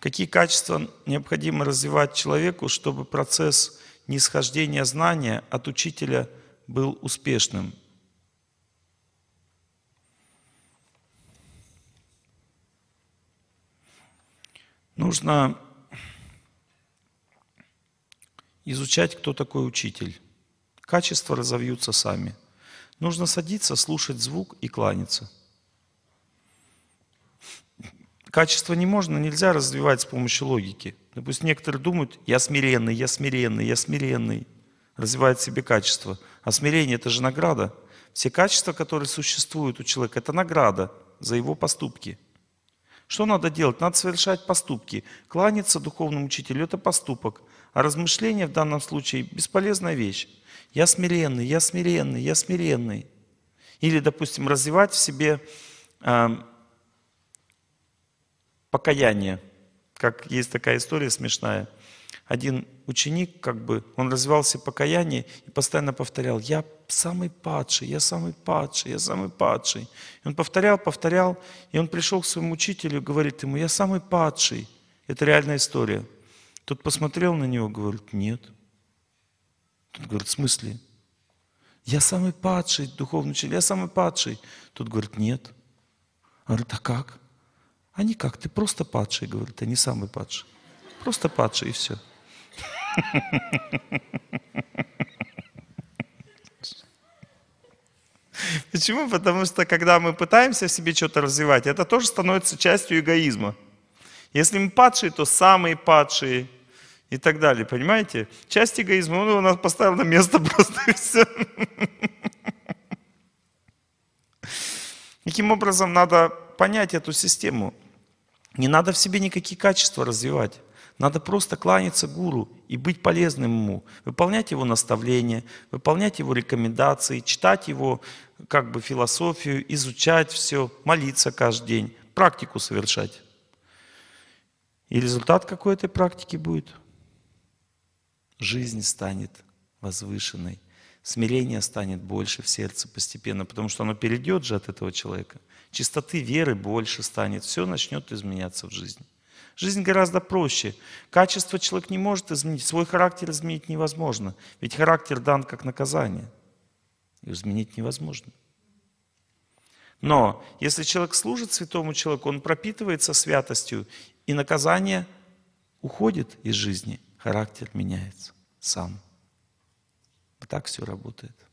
Какие качества необходимо развивать человеку, чтобы процесс нисхождения знания от учителя был успешным? Нужно изучать, кто такой учитель. Качества разовьются сами. Нужно садиться, слушать звук и кланяться – Качество не можно, нельзя развивать с помощью логики. Допустим, ну, некоторые думают, я смиренный, я смиренный, я смиренный. Развивает в себе качество. А смирение – это же награда. Все качества, которые существуют у человека, это награда за его поступки. Что надо делать? Надо совершать поступки. Кланяться духовному учителю – это поступок. А размышление в данном случае – бесполезная вещь. Я смиренный, я смиренный, я смиренный. Или, допустим, развивать в себе эм, покаяние. Как есть такая история смешная. Один ученик, как бы, он развивался покаяние и постоянно повторял, я самый падший, я самый падший, я самый падший. И он повторял, повторял, и он пришел к своему учителю, говорит ему, я самый падший. Это реальная история. Тот посмотрел на него, говорит, нет. Тот говорит, в смысле? Я самый падший духовный учитель, я самый падший. Тот говорит, нет. Он говорит, а как? Они как, ты просто падший, говорит, ты не самый падший. Просто падший и все. Почему? Потому что когда мы пытаемся в себе что-то развивать, это тоже становится частью эгоизма. Если мы падшие, то самые падшие и так далее, понимаете? Часть эгоизма, он ну, его нас поставил на место просто и все. Таким образом, надо понять эту систему. Не надо в себе никакие качества развивать. Надо просто кланяться гуру и быть полезным ему, выполнять его наставления, выполнять его рекомендации, читать его как бы философию, изучать все, молиться каждый день, практику совершать. И результат какой этой практики будет? Жизнь станет возвышенной, смирение станет больше в сердце постепенно, потому что оно перейдет же от этого человека. Чистоты веры больше станет, все начнет изменяться в жизни. Жизнь гораздо проще. Качество человек не может изменить, свой характер изменить невозможно, ведь характер дан как наказание, и изменить невозможно. Но если человек служит святому человеку, он пропитывается святостью, и наказание уходит из жизни, характер меняется сам. Так все работает.